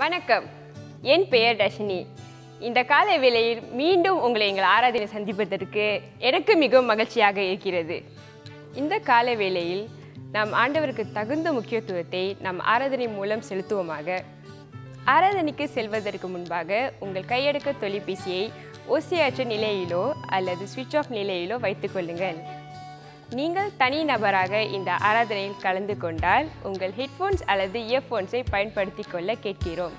வணக்கம் என் பெயர் ரஷினி இந்த காலை வேளையில் மீண்டும் உங்களை எங்கள் ஆராதனை சந்திப்பதற்கு எனக்கு மிகவும் மகிழ்ச்சியாக இருக்கிறது இந்த காலை வேளையில் நாம் ஆண்டவருக்கு தகுந்த முக்கியத்துவத்தை நாம் ஆராதனை மூலம் செலுத்துவோமாக ஆராதனைக்கு செல்வதற்கு முன்பாக உங்கள் கையடக்க தொலைபேசியை ஓசியாற்ற நிலையிலோ அல்லது சுவிட்ச் ஆஃப் நிலையிலோ வைத்துக்கொள்ளுங்கள் நீங்கள் தனி நபராக இந்த ஆராதனையில் கலந்து கொண்டால் உங்கள் ஹெட்ஃபோன்ஸ் அல்லது இயர்ஃபோன்ஸை பயன்படுத்தி கொள்ள கேட்கிறோம்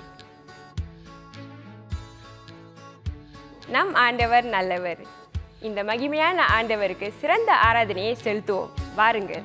நம் ஆண்டவர் நல்லவர் இந்த மகிமையான ஆண்டவருக்கு சிறந்த ஆராதனையை செலுத்துவோம் வாருங்கள்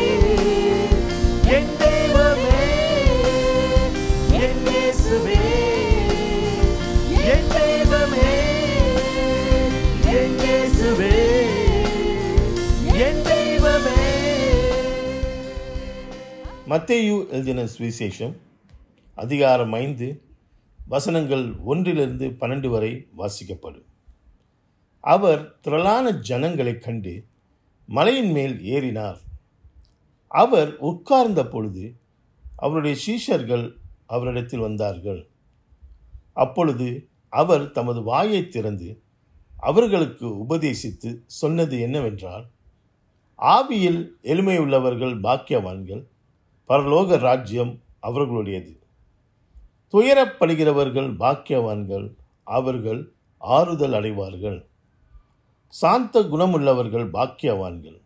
மத்தேயு எழுதின சுவிசேஷம் அதிகாரம் ஐந்து வசனங்கள் ஒன்றிலிருந்து பன்னெண்டு வரை வாசிக்கப்படும் அவர் திரளான ஜனங்களை கண்டு மலையின் மேல் ஏறினார் அவர் உட்கார்ந்த பொழுது அவருடைய சீஷர்கள் அவரிடத்தில் வந்தார்கள் அப்பொழுது அவர் தமது வாயை திறந்து அவர்களுக்கு உபதேசித்து சொன்னது என்னவென்றால் ஆவியில் எளிமையுள்ளவர்கள் பாக்கியவான்கள் பரலோக ராஜ்யம் அவர்களுடையது துயரப்படுகிறவர்கள் பாக்கியவான்கள் அவர்கள் ஆறுதல் அடைவார்கள் சாந்த குணமுள்ளவர்கள் பாக்கியவான்கள்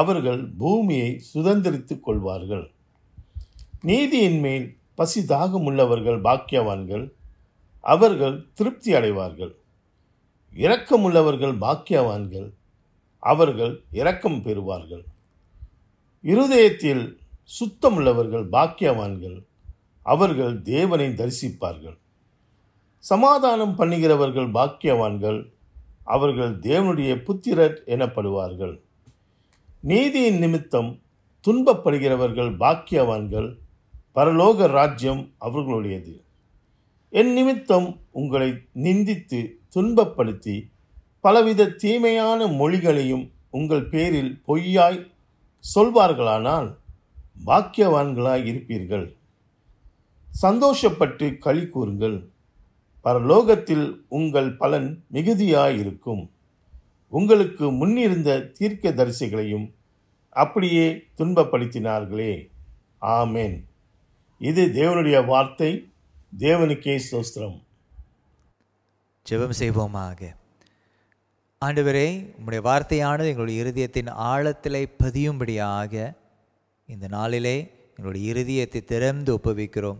அவர்கள் பூமியை சுதந்திரித்துக் கொள்வார்கள் நீதியின் மேல் பசி தாகமுள்ளவர்கள் பாக்கியவான்கள் அவர்கள் திருப்தி அடைவார்கள் இரக்கமுள்ளவர்கள் பாக்கியவான்கள் அவர்கள் இரக்கம் பெறுவார்கள் இருதயத்தில் சுத்தமுள்ளவர்கள் பாக்கியவான்கள் அவர்கள் தேவனை தரிசிப்பார்கள் சமாதானம் பண்ணுகிறவர்கள் பாக்கியவான்கள் அவர்கள் தேவனுடைய புத்திரர் எனப்படுவார்கள் நீதியின் நிமித்தம் துன்பப்படுகிறவர்கள் பாக்கியவான்கள் பரலோக ராஜ்யம் அவர்களுடையது என் நிமித்தம் உங்களை நிந்தித்து துன்பப்படுத்தி பலவித தீமையான மொழிகளையும் உங்கள் பேரில் பொய்யாய் சொல்வார்களானால் பாக்கியவான்களாக இருப்பீர்கள் சந்தோஷப்பட்டு களி கூறுங்கள் பரலோகத்தில் உங்கள் பலன் மிகுதியாயிருக்கும் உங்களுக்கு முன்னிருந்த தீர்க்க தரிசிகளையும் அப்படியே துன்பப்படுத்தினார்களே ஆமேன் இது தேவனுடைய வார்த்தை தேவனுக்கே சோஸ்திரம் ஜெபம் செய்வோமாக ஆண்டவரே உங்களுடைய வார்த்தையானது எங்களுடைய இருதயத்தின் ஆழத்திலே பதியும்படியாக இந்த நாளிலே எங்களுடைய இருதயத்தை திறந்து ஒப்புவிக்கிறோம்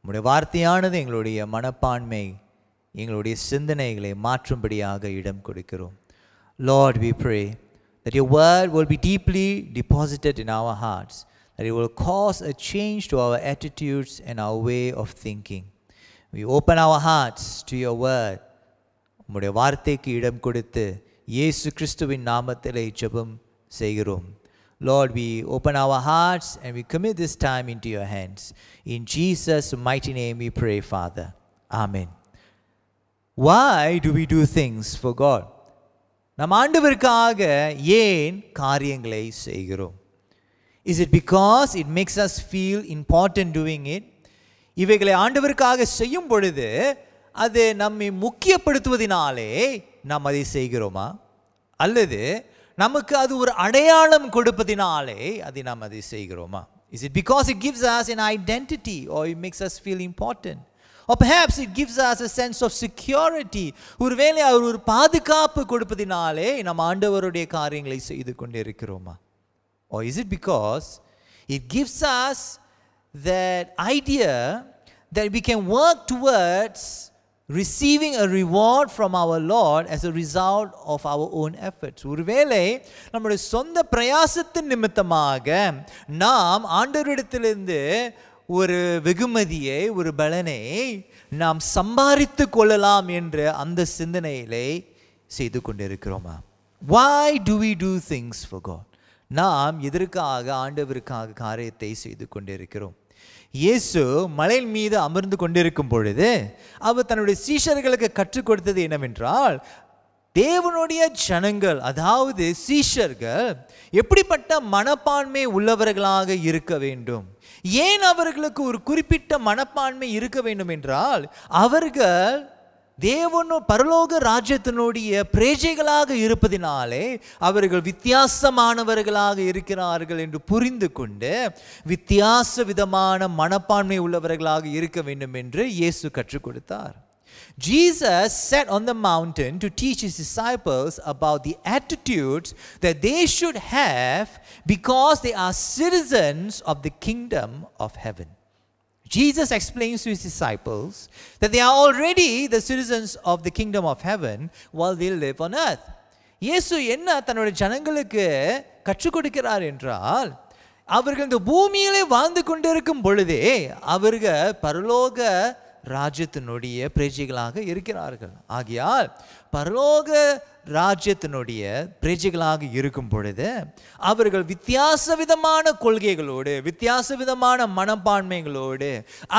உங்களுடைய வார்த்தையானது எங்களுடைய மனப்பான்மை எங்களுடைய சிந்தனைகளை மாற்றும்படியாக இடம் கொடுக்கிறோம் Lord we pray that you word will be deeply deposited in our hearts that you will cause a change to our attitudes and our way of thinking we open our hearts to your word. உங்களுடைய வார்த்தைக்கு இடம் கொடுத்து இயேசு கிறிஸ்துவின் நாமத்திலே ஜெபம் செய்கிறோம் Lord, we open our hearts and we commit this time into your hands. In Jesus' mighty name we pray, Father. Amen. Why do we do things for God? நம் ஆண்டவருக்காக ஏன் காரியங்களை செய்கிறோம் is it because it makes us feel important doing it இவைகளை ஆண்டவருக்காக செய்யும் பொழுது அது நம்மை முக்கியப்படுத்துவதினாலே நாம் அதை செய்கிறோமா அல்லது நமக்கு அது ஒரு அடையாளம் கொடுப்பதினாலே அதை நாம் அதை செய்கிறோமா is it because it gives us an identity or it makes us feel important Or perhaps it gives us a sense of security. ஒருவேளை அவர் ஒரு பாதுகாப்பு கொடுப்பதினாலே நம் ஆண்டவருடைய காரியங்களை செய்து கொண்டிருக்கிறோமா Or is it because it gives us that idea that we can work towards receiving a reward from our Lord as a result of our own efforts. ஒருவேளை நம்முடைய சொந்த பிரயாசத்தின் நிமித்தமாக நாம் ஆண்டவரிடத்திலிருந்து ஒரு வெகுமதியை ஒரு பலனை நாம் சம்பாதித்து கொள்ளலாம் என்று அந்த சிந்தனையிலே செய்து கொண்டிருக்கிறோமா why do we do things for God நாம் எதற்காக ஆண்டவருக்காக காரியத்தை செய்து கொண்டிருக்கிறோம் இயேசு மலையின் மீது அமர்ந்து கொண்டிருக்கும் பொழுது அவர் தன்னுடைய சீஷர்களுக்கு கற்றுக் கொடுத்தது என்னவென்றால் தேவனுடைய ஜனங்கள் அதாவது சீஷர்கள் எப்படிப்பட்ட மனப்பான்மை உள்ளவர்களாக இருக்க வேண்டும் ஏன் அவர்களுக்கு ஒரு குறிப்பிட்ட மனப்பான்மை இருக்க வேண்டும் என்றால் அவர்கள் தேவனு பரலோக ராஜ்யத்தினுடைய பிரேஜைகளாக இருப்பதினாலே அவர்கள் வித்தியாசமானவர்களாக இருக்கிறார்கள் என்று புரிந்து கொண்டு வித்தியாச விதமான மனப்பான்மை உள்ளவர்களாக இருக்க வேண்டும் என்று இயேசு கற்றுக் கொடுத்தார் Jesus sat on the mountain to teach his disciples about the attitudes that they should have because they are citizens of the kingdom of heaven. Jesus explains to his disciples that they are already the citizens of the kingdom of heaven while they live on earth. இயேசு என்ன தன்னோட ஜனங்களுக்கு கற்றுக் கொடுக்கிறார் என்றால் அவர்கள் இந்த பூமியிலே வாழ்ந்து கொண்டிருக்கும் பொழுதே அவர்கள் பரலோக ராஜ்யத்தினுடைய பிரஜைகளாக இருக்கிறார்கள் ஆகையால் பரலோக ராஜ்யத்தினுடைய பிரஜைகளாக இருக்கும் பொழுது அவர்கள் வித்தியாச விதமான கொள்கைகளோடு வித்தியாச விதமான மனப்பான்மைகளோடு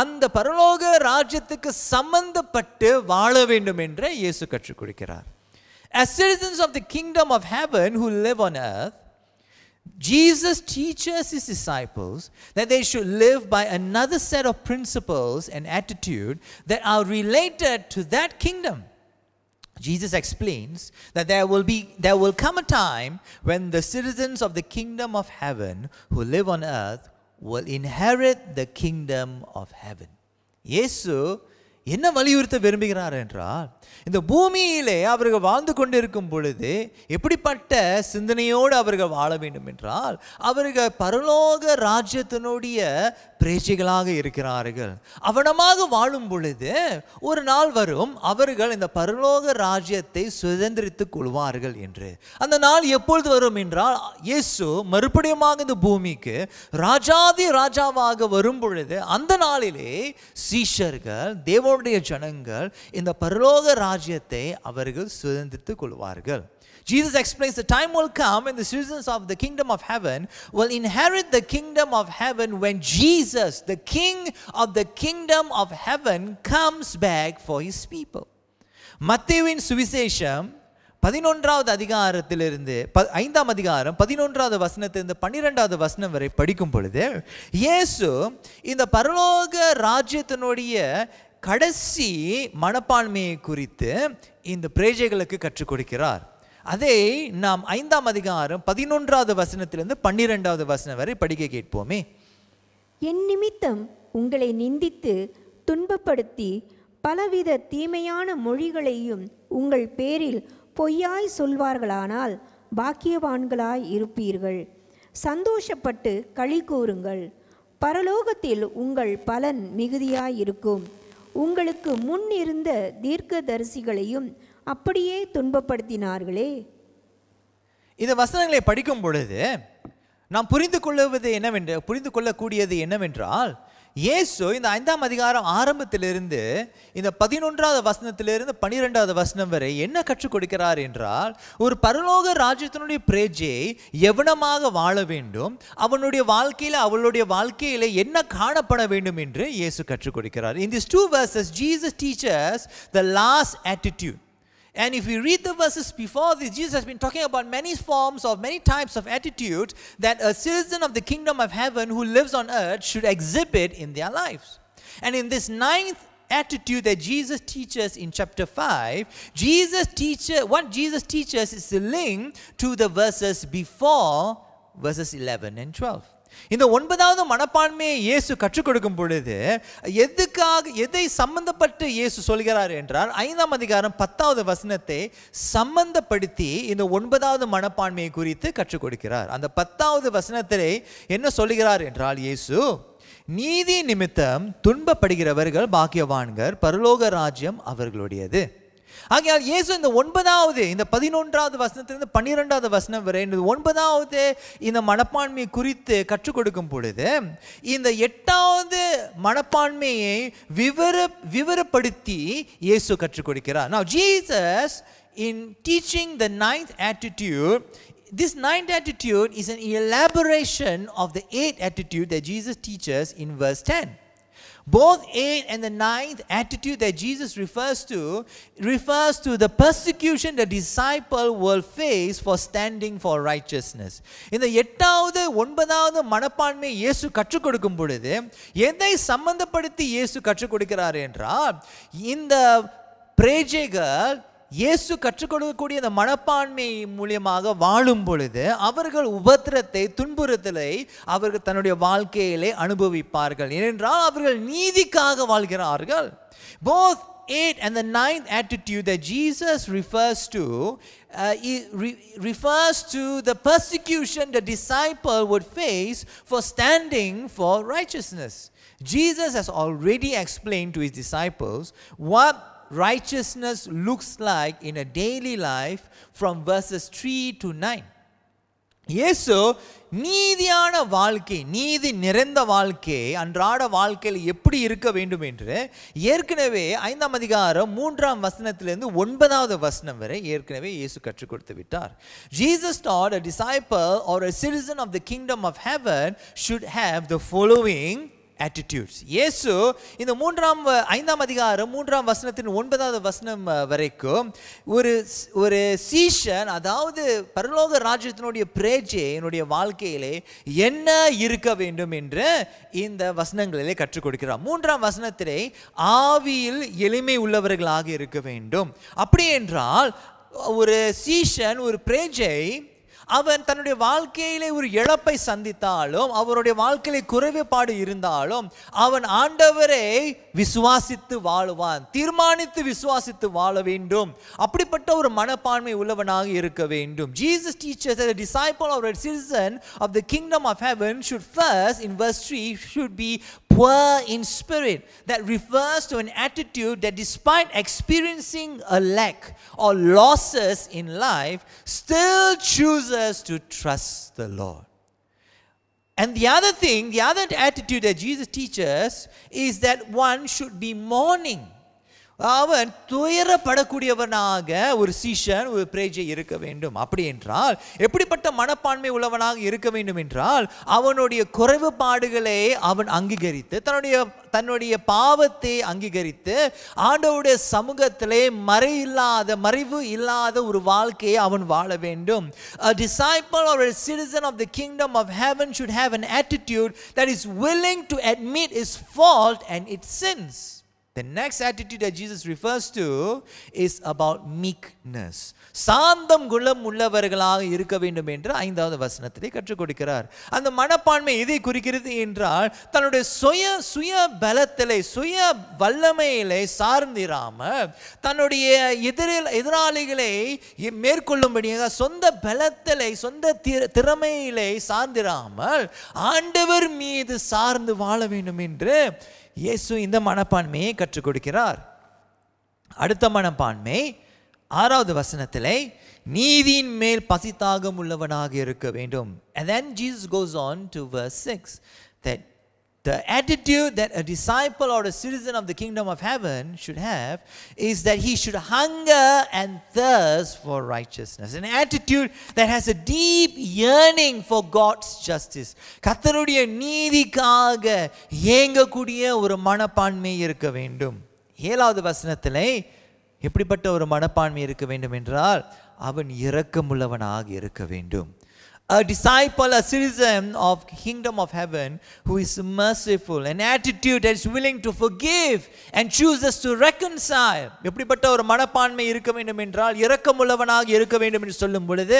அந்த பரலோக ராஜ்யத்துக்கு சம்பந்தப்பட்டு வாழ வேண்டும் என்று இயேசு கற்றுக் கொடுக்கிறார் As citizens of the kingdom of heaven who live on earth, Jesus teaches his disciples that they should live by another set of principles and attitude that are related to that kingdom. Jesus explains that there will be there will come a time when the citizens of the kingdom of heaven who live on earth will inherit the kingdom of heaven. இயேசு என்ன வலியுறுத்த விரும்புகிறார் என்றால் இந்த பூமியிலே அவர்கள் வாழ்ந்து கொண்டிருக்கும் பொழுது எப்படிப்பட்ட சிந்தனையோடு அவர்கள் வாழ வேண்டும் என்றால் அவர்கள் பரலோக ராஜ்யத்தினுடைய பிரேட்சிகளாக இருக்கிறார்கள் அவனமாக வாழும் பொழுது ஒரு நாள் வரும் அவர்கள் இந்த பரலோக ராஜ்யத்தை சுதந்திரித்துக் கொள்வார்கள் என்று அந்த நாள் எப்பொழுது வரும் என்றால் இயேசு மறுபடியுமாக இந்த பூமிக்கு ராஜாதி ராஜாவாக வரும் பொழுது அந்த நாளிலே சீஷர்கள் தேவனுடைய ஜனங்கள் இந்த பரலோக ராஜ்யத்தை அவர்கள் சுதந்திரித்துக் கொள்வார்கள் Jesus explains the time will come and the citizens of the kingdom of heaven will inherit the kingdom of heaven when Jesus, the king of the kingdom of heaven, comes back for his people. மத்தேவின் சுவிசேஷம் பதினொன்றாவது அதிகாரத்திலிருந்து ப ஐந்தாம் அதிகாரம் பதினொன்றாவது வசனத்திலிருந்து பன்னிரெண்டாவது வசனம் வரை படிக்கும் பொழுது இயேசு இந்த பரலோக ராஜ்யத்தினுடைய கடைசி மனப்பான்மையை குறித்து இந்த பிரேஜைகளுக்கு கற்றுக் கொடுக்கிறார் அதை நாம் ஐந்தாம் அதிகாரம் பதினொன்றாவது வசனத்திலிருந்து பன்னிரெண்டாவது வசனம் வரை படிக்க கேட்போமே என் நிமித்தம் உங்களை நிந்தித்து துன்பப்படுத்தி பலவித தீமையான மொழிகளையும் உங்கள் பேரில் பொய்யாய் சொல்வார்களானால் பாக்கியவான்களாய் இருப்பீர்கள் சந்தோஷப்பட்டு களி கூறுங்கள் பரலோகத்தில் உங்கள் பலன் மிகுதியாய் இருக்கும் உங்களுக்கு முன் இருந்த தீர்க்கதரிசிகளையும் அப்படியே துன்பப்படுத்தினார்களே இந்த வசனங்களை படிக்கும் பொழுது நாம் புரிந்து கொள்வது என்னவென்று புரிந்து கொள்ளக்கூடியது என்னவென்றால் இயேசு இந்த ஐந்தாம் அதிகாரம் ஆரம்பத்திலிருந்து இந்த பதினொன்றாவது வசனத்திலிருந்து பனிரெண்டாவது வசனம் வரை என்ன கற்றுக் கொடுக்கிறார் என்றால் ஒரு பரலோக ராஜ்யத்தினுடைய பிரேஜை எவனமாக வாழ வேண்டும் அவனுடைய வாழ்க்கையில் அவளுடைய வாழ்க்கையில் என்ன காணப்பட வேண்டும் என்று இயேசு கற்றுக் கொடுக்கிறார் in this two verses Jesus teaches the last attitude And if we read the verses before this, Jesus has been talking about many forms of many types of attitude that a citizen of the kingdom of heaven who lives on earth should exhibit in their lives. And in this ninth attitude that Jesus teaches in chapter 5, Jesus teaches what Jesus teaches is the link to the verses before verses 11 and 12. இந்த ஒன்பதாவது மனப்பான்மையை இயேசு கற்றுக் கொடுக்கும் பொழுது எதுக்காக எதை சம்பந்தப்பட்டு இயேசு சொல்கிறார் என்றால் ஐந்தாம் அதிகாரம் பத்தாவது வசனத்தை சம்பந்தப்படுத்தி இந்த ஒன்பதாவது மனப்பான்மையை குறித்து கற்றுக் கொடுக்கிறார் அந்த பத்தாவது வசனத்திலே என்ன சொல்கிறார் என்றால் இயேசு நீதி நிமித்தம் துன்பப்படுகிறவர்கள் பாக்கியவான்கர் பரலோக ராஜ்யம் அவர்களுடையது ஆகையால் இயேசு இந்த ஒன்பதாவது இந்த பதினொன்றாவது வசனத்திலிருந்து பன்னிரெண்டாவது வசனம் வரை இந்த ஒன்பதாவது இந்த மனப்பான்மை குறித்து கற்றுக் கொடுக்கும் பொழுது இந்த எட்டாவது மனப்பான்மையை விவர விவரப்படுத்தி இயேசு கற்றுக் கொடுக்கிறார் நான் Jesus in teaching the ninth attitude this ninth attitude is an elaboration of the eight attitude the Jesus teaches in verse ten Both 8 and the 9th attitude that Jesus refers to refers to the persecution the disciple will face for standing for righteousness. In இந்த எட்டாவது ஒன்பதாவது மனப்பான்மை இயேசு கற்றுக் கொடுக்கும் பொழுது எதை சம்பந்தப்படுத்தி இயேசு கற்றுக் கொடுக்கிறார் என்றால் இந்த பிரேஜைகள் இயேசு கற்றுக் கொடுக்கக்கூடிய அந்த மனப்பான்மை மூலியமாக வாழும் பொழுது அவர்கள் உபத்திரத்தை துன்புறுத்தலை அவர்கள் தன்னுடைய வாழ்க்கையிலே அனுபவிப்பார்கள் ஏனென்றால் அவர்கள் நீதிக்காக வாழ்கிறார்கள் both eighth and the ninth attitude that Jesus refers to uh, refers to the persecution the disciple would face for standing for righteousness. Jesus has already explained to his disciples what righteousness looks like in a daily life from verses 3 to 9. இயேசு நீதியான வாழ்க்கை நீதி நிறைந்த வாழ்க்கை அன்றாட வாழ்க்கையில் எப்படி இருக்க வேண்டும் என்று ஏற்கனவே ஐந்தாம் அதிகாரம் மூன்றாம் வசனத்திலிருந்து ஒன்பதாவது வசனம் வரை ஏற்கனவே இயேசு கற்றுக் கொடுத்து விட்டார் Jesus taught a disciple or a citizen of the kingdom of heaven should have the following attitudes இயேசு இந்த மூன்றாம் ஐந்தாம் அதிகாரம் மூன்றாம் வசனத்தின் ஒன்பதாவது வசனம் வரைக்கும் ஒரு ஒரு சீஷன் அதாவது பரலோக ராஜ்யத்தினுடைய பிரேஜை என்னுடைய வாழ்க்கையிலே என்ன இருக்க வேண்டும் என்று இந்த வசனங்களிலே கற்றுக் கொடுக்கிறார் மூன்றாம் வசனத்திலே ஆவியில் எளிமை உள்ளவர்களாக இருக்க வேண்டும் அப்படி என்றால் ஒரு சீஷன் ஒரு பிரேஜை அவன் தன்னுடைய வாழ்க்கையிலே ஒரு இழப்பை சந்தித்தாலும் அவருடைய வாழ்க்கையிலே குறைவுபாடு இருந்தாலும் அவன் ஆண்டவரை விசுவாசித்து வாழுவான் தீர்மானித்து விசுவாசித்து வாழ வேண்டும் அப்படிப்பட்ட ஒரு மனப்பான்மை உள்ளவனாக இருக்க வேண்டும் Jesus teaches that a disciple or a citizen of the kingdom of heaven should first in verse 3 should be pure in spirit. That refers to an attitude that, despite experiencing a lack or losses in life, still chooses us to trust the Lord. And the other thing, the other attitude that Jesus teaches is that one should be mourning. அவன் துயரப்படக்கூடியவனாக ஒரு சீஷன் ஒரு பிரேஜை இருக்க வேண்டும் அப்படி என்றால் எப்படிப்பட்ட மனப்பான்மை உள்ளவனாக இருக்க வேண்டும் என்றால் அவனுடைய பாடுகளை அவன் அங்கீகரித்து தன்னுடைய தன்னுடைய பாவத்தை அங்கீகரித்து ஆண்டவுடைய சமூகத்திலே மறை இல்லாத மறைவு இல்லாத ஒரு வாழ்க்கையை அவன் வாழ வேண்டும் a disciple or citizen of the kingdom of heaven should have an attitude that is willing to admit his fault and and its The next attitude that Jesus refers to is about meekness. சாந்தம் குணம் உள்ளவர்களாக இருக்க வேண்டும் என்று ஐந்தாவது வசனத்திலே கற்றுக் கொடுக்கிறார் அந்த மனப்பான்மை எதை குறிக்கிறது என்றால் தன்னுடைய சுய சுய பலத்திலே சுய வல்லமையிலே சார்ந்திராம தன்னுடைய எதிரில் எதிராளிகளை மேற்கொள்ளும்படியாக சொந்த பலத்திலே சொந்த திறமையிலே சார்ந்திராமல் ஆண்டவர் மீது சார்ந்து வாழ வேண்டும் என்று இயேசு இந்த மனப்பான்மையை கற்றுக் கொடுக்கிறார் அடுத்த மனப்பான்மை ஆறாவது வசனத்திலே நீதியின் மேல் பசித்தாகம் உள்ளவனாக இருக்க வேண்டும் and then Jesus goes on to verse six the attitude that a disciple or a citizen of the kingdom of heaven should have is that he should hunger and thirst for righteousness. An attitude that has a deep yearning for God's justice. கத்தருடைய நீதிக்காக இயங்கக்கூடிய ஒரு மனப்பான்மை இருக்க வேண்டும் ஏழாவது வசனத்தில் எப்படிப்பட்ட ஒரு மனப்பான்மை இருக்க வேண்டும் என்றால் அவன் இரக்கமுள்ளவனாக இருக்க வேண்டும் a disciple, a citizen of kingdom of heaven who is merciful, an attitude that is willing to forgive and chooses to reconcile. எப்படிப்பட்ட ஒரு மனப்பான்மை இருக்க வேண்டும் என்றால் இரக்கமுள்ளவனாக இருக்க வேண்டும் என்று சொல்லும் பொழுது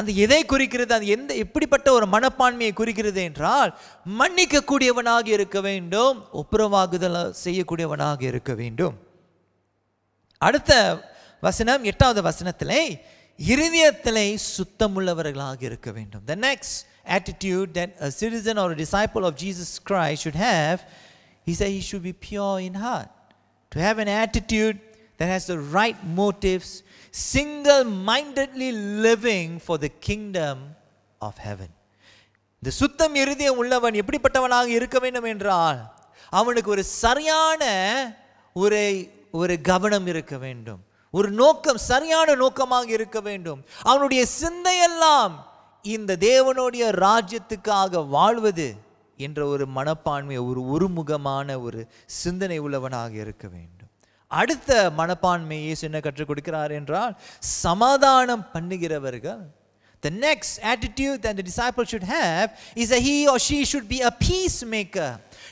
அந்த எதை குறிக்கிறது அது எந்த எப்படிப்பட்ட ஒரு மனப்பான்மையை குறிக்கிறது என்றால் மன்னிக்கக்கூடியவனாக இருக்க வேண்டும் ஒப்புரவாகுதல் செய்யக்கூடியவனாக இருக்க வேண்டும் அடுத்த வசனம் எட்டாவது வசனத்திலே இருதயத்திலே சுத்தமுள்ளவர்களாக இருக்க வேண்டும் the next attitude that a citizen or a disciple of Jesus Christ should have, he said he should be pure in heart. To have an attitude that has the right motives, single mindedly living for the kingdom of heaven. இந்த சுத்தம் இருதயம் உள்ளவன் எப்படிப்பட்டவனாக இருக்க வேண்டும் என்றால் அவனுக்கு ஒரு சரியான ஒரு ஒரு கவனம் இருக்க வேண்டும் ஒரு நோக்கம் சரியான நோக்கமாக இருக்க வேண்டும் அவனுடைய சிந்தையெல்லாம் இந்த தேவனுடைய ராஜ்யத்துக்காக வாழ்வது என்ற ஒரு மனப்பான்மை ஒரு ஒருமுகமான ஒரு சிந்தனை உள்ளவனாக இருக்க வேண்டும் அடுத்த மனப்பான்மையை என்ன கற்றுக் கொடுக்கிறார் என்றால் சமாதானம் பண்ணுகிறவர்கள் The next attitude that the disciple should have is that he or she should be a peacemaker,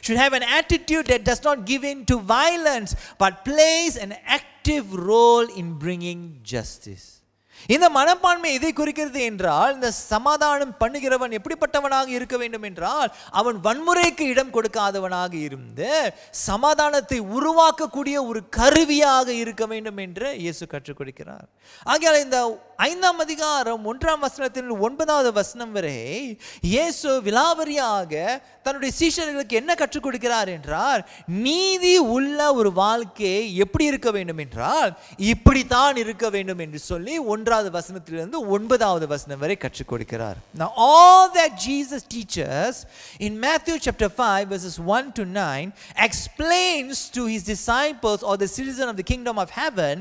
should have an attitude that does not give in to violence, but plays an active role in bringing justice. இந்த மனப்பான்மை எதை குறிக்கிறது என்றால் இந்த சமாதானம் பண்ணுகிறவன் எப்படிப்பட்டவனாக இருக்க வேண்டும் என்றால் அவன் வன்முறைக்கு இடம் கொடுக்காதவனாக இருந்து சமாதானத்தை உருவாக்கக்கூடிய ஒரு கருவியாக இருக்க வேண்டும் என்று இயேசு கற்றுக் கொடுக்கிறார் ஆகையால் இந்த ஐந்தாம் அதிகாரம் ஒன்றாம் வசனத்தின் ஒன்பதாவது வசனம் வரை இயேசு விலாவரியாக தன்னுடைய சீஷர்களுக்கு என்ன கற்றுக் கொடுக்கிறார் என்றால் நீதி உள்ள ஒரு வாழ்க்கை எப்படி இருக்க வேண்டும் என்றால் இப்படித்தான் இருக்க வேண்டும் என்று சொல்லி ஒன்றாம் மூன்றாவது வசனத்திலிருந்து ஒன்பதாவது வசனம் வரை கற்றுக் கொடுக்கிறார் Now all that Jesus teaches in Matthew chapter 5 verses 1 to 9 explains to his disciples or the citizen of the kingdom of heaven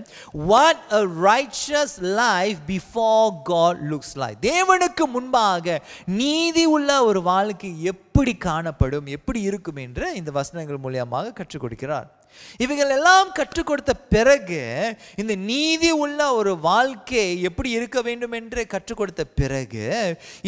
what a righteous life before God looks like தேவனுக்கு முன்பாக நீதி உள்ள ஒரு வாழ்க்கை எப்படி காணப்படும் எப்படி இருக்கும் என்று இந்த வசனங்கள் மூலியமாக கற்றுக் கொடுக்கிறார் இவைகள் எல்லாம் கற்றுக் கொடுத்த பிறகு இந்த நீதி உள்ள ஒரு வாழ்க்கை எப்படி இருக்க வேண்டும் என்று கற்றுக் கொடுத்த பிறகு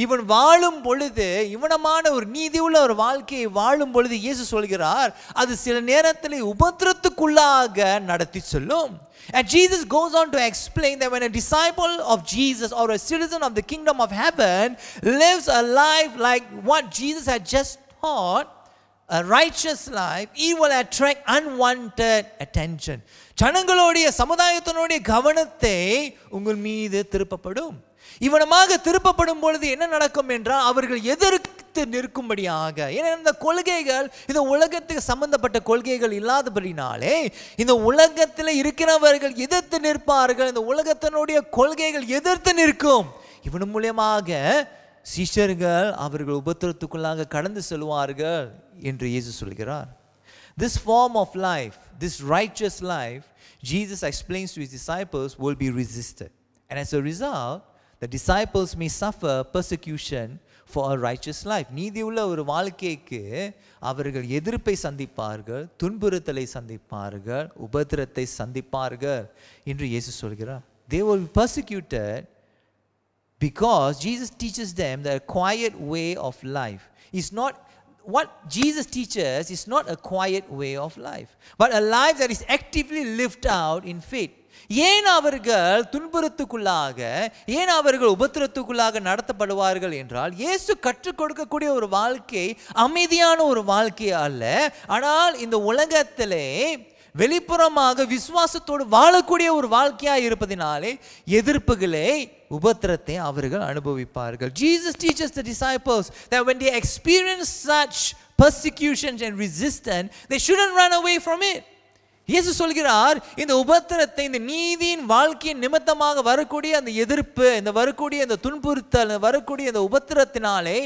இவன் வாழும் பொழுது இவனமான ஒரு நீதி உள்ள ஒரு வாழ்க்கையை வாழும் பொழுது இயேசு சொல்கிறார் அது சில நேரத்தில் உபத்திரத்துக்குள்ளாக நடத்தி சொல்லும் And Jesus goes on to explain that when a disciple of Jesus or a citizen of the kingdom of heaven lives a life like what Jesus had just taught, a righteous life, it will attract unwanted attention. ஜனங்களுடைய சமுதாயத்தினுடைய கவனத்தை உங்கள் மீது திருப்பப்படும் இவனமாக திருப்பப்படும் பொழுது என்ன நடக்கும் என்றால் அவர்கள் எதிர்த்து நிற்கும்படியாக ஏன்னா இந்த கொள்கைகள் இந்த உலகத்துக்கு சம்பந்தப்பட்ட கொள்கைகள் இல்லாதபடினாலே இந்த உலகத்தில் இருக்கிறவர்கள் எதிர்த்து நிற்பார்கள் இந்த உலகத்தினுடைய கொள்கைகள் எதிர்த்து நிற்கும் இவன் மூலியமாக சீஷர்கள் அவர்கள் உபத்திரத்துக்குள்ளாக கடந்து செல்வார்கள் என்று இயேசு சொல்கிறார் this form of life this righteous life Jesus explains to disciples will be resisted and as a result the disciples may suffer persecution for a righteous life உள்ள ஒரு வாழ்க்கைக்கு அவர்கள் எதிர்ப்பை சந்திப்பார்கள் துன்புறுத்தலை சந்திப்பார்கள் உபத்திரத்தை சந்திப்பார்கள் என்று இயேசு சொல்கிறார் they persecuted Because Jesus teaches them the quiet way of life. It's not what Jesus teaches is not a quiet way of life, but a life that is actively lived out in faith. ஏன் அவர்கள் துன்புறத்துக்குள்ளாக ஏன் அவர்கள் உபத்திரத்துக்குள்ளாக நடத்தப்படுவார்கள் என்றால் இயேசு கற்றுக் கொடுக்கக்கூடிய ஒரு வாழ்க்கை அமைதியான ஒரு வாழ்க்கை அல்ல ஆனால் இந்த உலகத்திலே வெளிப்புறமாக விசுவாசத்தோடு வாழக்கூடிய ஒரு வாழ்க்கையாக இருப்பதினாலே எதிர்ப்புகளை உபத்திரத்தை அவர்கள் அனுபவிப்பார்கள் Jesus teaches the disciples that when experience such such persecutions and resistance they shouldn't from away இயேசு சொல்கிறார் இந்த உபத்திரத்தை இந்த நீதியின் வாழ்க்கையின் நிமித்தமாக வரக்கூடிய அந்த எதிர்ப்பு இந்த வரக்கூடிய இந்த துன்புறுத்தல் வரக்கூடிய இந்த உபத்திரத்தினாலே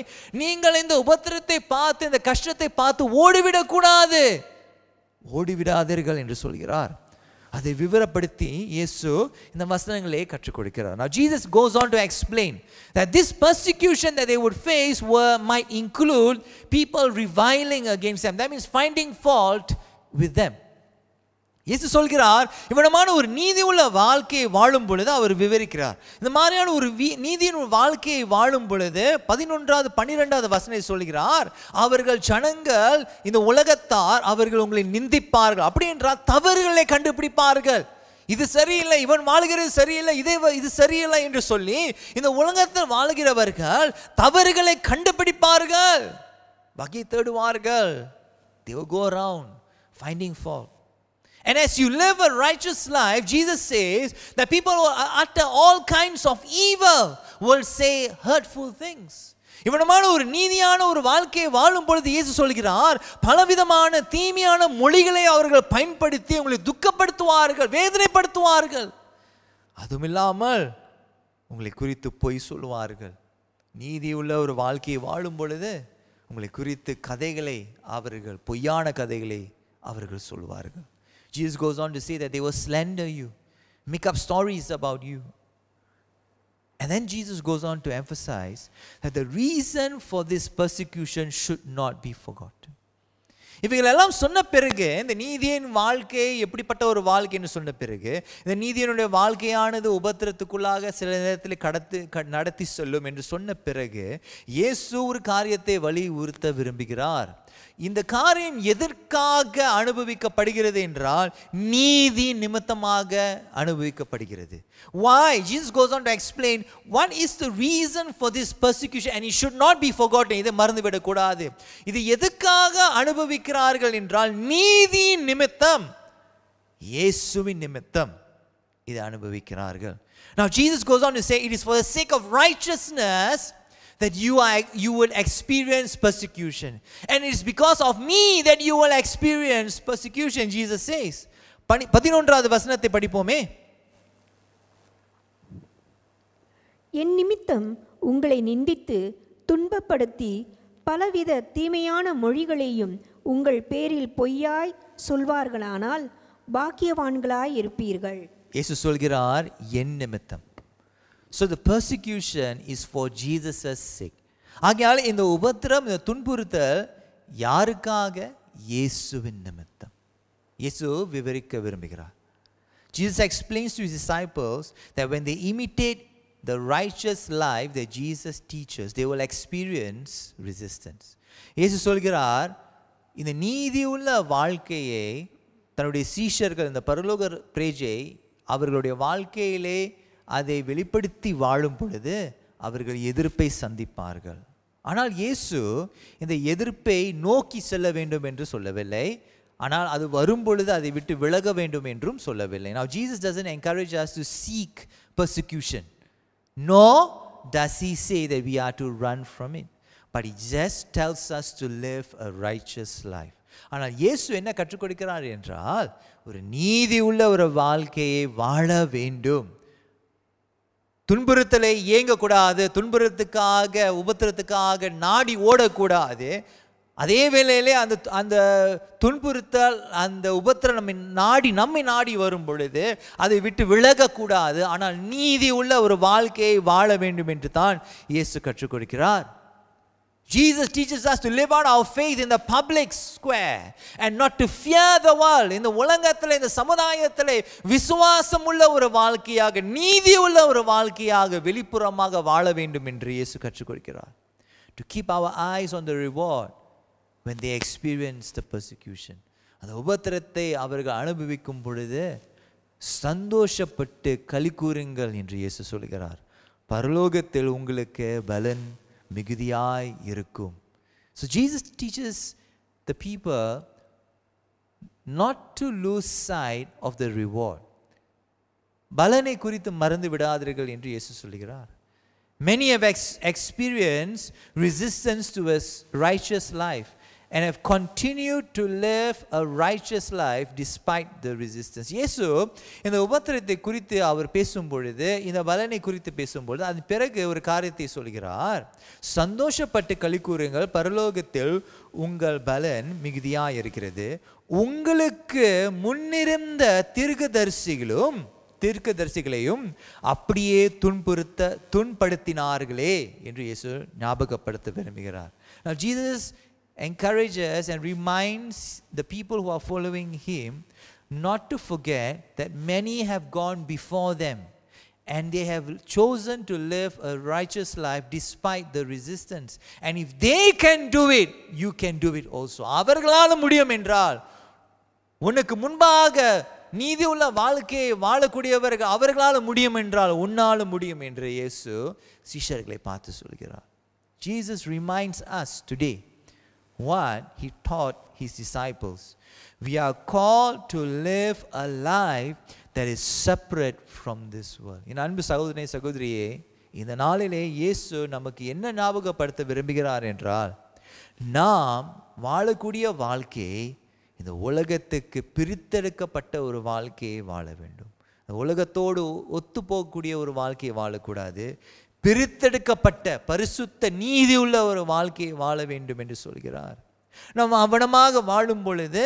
நீங்கள் இந்த உபத்திரத்தை பார்த்து இந்த கஷ்டத்தை பார்த்து ஓடிவிடக்கூடாது ஓடிவிடாதீர்கள் என்று சொல்கிறார் அதை விவரப்படுத்தி இயேசு இந்த வசனங்களே கற்றுக் கொடுக்கிறார் Now Jesus goes on to explain that this persecution that they would face might include people reviling against them. That means finding fault with them. இயேசு சொல்கிறார் இவ்விடமான ஒரு நீதி உள்ள வாழ்க்கையை வாழும் பொழுது அவர் விவரிக்கிறார் இந்த மாதிரியான ஒரு வீ நீதியின் வாழ்க்கையை வாழும் பொழுது பதினொன்றாவது பன்னிரெண்டாவது வசனை சொல்கிறார் அவர்கள் ஜனங்கள் இந்த உலகத்தார் அவர்கள் உங்களை நிந்திப்பார்கள் அப்படி என்றால் தவறுகளை கண்டுபிடிப்பார்கள் இது சரியில்லை இவன் வாழ்கிறது சரியில்லை இதே இது சரியில்லை என்று சொல்லி இந்த உலகத்தில் வாழ்கிறவர்கள் தவறுகளை கண்டுபிடிப்பார்கள் வகை தேடுவார்கள் they go around finding fault And as you live a righteous life, Jesus says that people who utter all kinds of evil will say hurtful things. இவனமான ஒரு நீதியான ஒரு வாழ்க்கையை வாழும் பொழுது இயேசு சொல்கிறார் பலவிதமான தீமையான மொழிகளை அவர்கள் பயன்படுத்தி உங்களை துக்கப்படுத்துவார்கள் வேதனைப்படுத்துவார்கள் அதுவும் இல்லாமல் உங்களை குறித்து பொய் சொல்லுவார்கள் நீதி உள்ள ஒரு வாழ்க்கையை வாழும் பொழுது உங்களை குறித்து கதைகளை அவர்கள் பொய்யான கதைகளை அவர்கள் சொல்வார்கள் Jesus goes on to say that they will slander you, make up stories about you. And then Jesus goes on to emphasize that the reason for this persecution should not be forgotten. இவைகளெல்லாம் சொன்ன பிறகு இந்த நீதியின் வாழ்க்கை எப்படிப்பட்ட ஒரு வாழ்க்கைன்னு சொன்ன பிறகு இந்த நீதியினுடைய வாழ்க்கையானது உபத்திரத்துக்குள்ளாக சில நேரத்தில் கடத்து நடத்தி சொல்லும் என்று சொன்ன பிறகு இயேசு ஒரு காரியத்தை வலியுறுத்த விரும்புகிறார் இந்த காரியம் எதற்காக அனுபவிக்கப்படுகிறது என்றால் நீதி நிமித்தமாக அனுபவிக்கப்படுகிறது why Jesus goes on to explain what is the reason for this persecution and it should not be forgotten இதை மறந்துவிடக்கூடாது இது எதுக்காக அனுபவிக்கிறார்கள் என்றால் நீதி நிமித்தம் இயேசுவின் நிமித்தம் இதை அனுபவிக்கிறார்கள் Now, Jesus goes on to say, It is for the sake of righteousness that you, are, you will experience persecution. And it's because of me that you will experience persecution, Jesus says. பனி பதினொன்றாவது வசனத்தை படிப்போமே என் நிமித்தம் உங்களை நிந்தித்து துன்பப்படுத்தி பலவித தீமையான மொழிகளையும் உங்கள் பேரில் பொய்யாய் சொல்வார்களானால் பாக்கியவான்களாய் இருப்பீர்கள் இயேசு சொல்கிறார் என் நிமித்தம் So the persecution is for Jesus' sake. ஆகையால் இந்த உபத்திரம் இந்த துன்புறுத்தல் யாருக்காக இயேசுவின் நிமித்தம் இயேசு விவரிக்க விரும்புகிறார் Jesus explains to his disciples that when they imitate the righteous life that Jesus teaches, they will experience resistance. இயேசு சொல்கிறார் இந்த நீதியுள்ள வாழ்க்கையை தன்னுடைய சீஷர்கள் இந்த பரலோக பிரேஜை அவர்களுடைய வாழ்க்கையிலே அதை வெளிப்படுத்தி வாழும் பொழுது அவர்கள் எதிர்ப்பை சந்திப்பார்கள் ஆனால் இயேசு இந்த எதிர்ப்பை நோக்கி செல்ல வேண்டும் என்று சொல்லவில்லை ஆனால் அது வரும்பொழுது அதை விட்டு விலக வேண்டும் என்றும் சொல்லவில்லை நான் Jesus doesn't encourage us to seek persecution no does he say the we are to run from it but it just tells us to live a righteous life ஆனால் இயேசு என்ன கற்றுக் கொடுக்கிறார் என்றால் ஒரு நீதி உள்ள ஒரு வாழ்க்கையை வாழ வேண்டும் துன்புறுத்தலை இயங்கக்கூடாது துன்புறத்துக்காக உபத்திரத்துக்காக நாடி ஓடக்கூடாது அதே வேளையிலே அந்த அந்த துன்புறுத்தல் அந்த உபத்திரம் நம்மை நாடி நம்மை நாடி வரும் பொழுது அதை விட்டு விலகக்கூடாது ஆனால் நீதி உள்ள ஒரு வாழ்க்கையை வாழ வேண்டும் என்று தான் இயேசு கற்றுக் கொடுக்கிறார் Jesus teaches us to live out our faith in the public square and not to fear the world. இந்த உலகத்தில் இந்த சமுதாயத்தில் விசுவாசம் உள்ள ஒரு வாழ்க்கையாக நீதி உள்ள ஒரு வாழ்க்கையாக வெளிப்புறமாக வாழ வேண்டும் என்று இயேசு கற்றுக் கொடுக்கிறார் to keep our eyes on the reward when they experience the persecution அந்த உபத்திரத்தை அவர்கள் அனுபவிக்கும் பொழுது சந்தோஷப்பட்டு கலி கூறுங்கள் என்று இயேசு சொல்கிறார் பரலோகத்தில் உங்களுக்கு பலன் migudiyai irukum. So Jesus teaches the people not to lose sight of the reward. Balane kurithu marandu vidadirgal endru Yesu solugirar. Many have experienced resistance to a righteous life. and have continued to live a righteous life despite the resistance. இயேசு இந்த உபத்திரத்தை குறித்து அவர் பேசும் பொழுது இந்த பலனை குறித்து பேசும் பொழுது அதன் பிறகு ஒரு காரியத்தை சொல்கிறார் சந்தோஷப்பட்டு களி கூறுங்கள் பரலோகத்தில் உங்கள் பலன் மிகுதியாக இருக்கிறது உங்களுக்கு முன்னிருந்த தீர்க்கதரிசிகளும் தீர்க்கதரிசிகளையும் அப்படியே துன்புறுத்த துன்படுத்தினார்களே என்று இயேசு ஞாபகப்படுத்த விரும்புகிறார் Now encourages and reminds the people who are following him not to forget that many have gone before them and they have chosen to live a righteous life despite the resistance. And if they can do it, you can do it also. அவர்களால் முடியும் என்றால் உனக்கு முன்பாக நீதி உள்ள வாழ்க்கையை வாழக்கூடியவர்கள் அவர்களால் முடியும் என்றால் உன்னால் முடியும் என்று இயேசு சீஷர்களை பார்த்து சொல்கிறார் Jesus reminds us today what he taught his disciples. We are called to live a life that is separate from this world. என் அன்பு சகோதரனே சகோதரியே இந்த நாளிலே இயேசு நமக்கு என்ன ஞாபகப்படுத்த விரும்புகிறார் என்றால் நாம் வாழக்கூடிய வாழ்க்கையை இந்த உலகத்துக்கு பிரித்தெடுக்கப்பட்ட ஒரு வாழ்க்கையை வாழ வேண்டும் உலகத்தோடு ஒத்து போகக்கூடிய ஒரு வாழ்க்கையை வாழக்கூடாது பிரித்தெடுக்கப்பட்ட பரிசுத்த நீதி உள்ள ஒரு வாழ்க்கையை வாழ வேண்டும் என்று சொல்கிறார் நம்ம அவனமாக வாழும் பொழுது